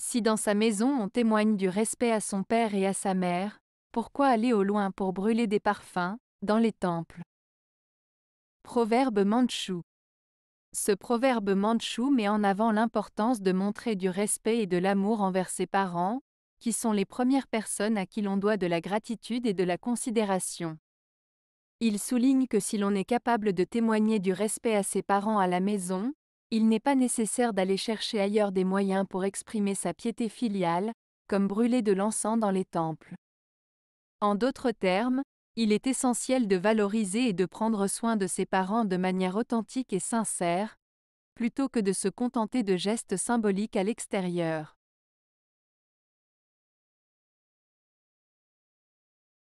Si dans sa maison on témoigne du respect à son père et à sa mère, pourquoi aller au loin pour brûler des parfums, dans les temples Proverbe mandchou. Ce proverbe mandchou met en avant l'importance de montrer du respect et de l'amour envers ses parents, qui sont les premières personnes à qui l'on doit de la gratitude et de la considération. Il souligne que si l'on est capable de témoigner du respect à ses parents à la maison, il n'est pas nécessaire d'aller chercher ailleurs des moyens pour exprimer sa piété filiale, comme brûler de l'encens dans les temples. En d'autres termes, il est essentiel de valoriser et de prendre soin de ses parents de manière authentique et sincère, plutôt que de se contenter de gestes symboliques à l'extérieur.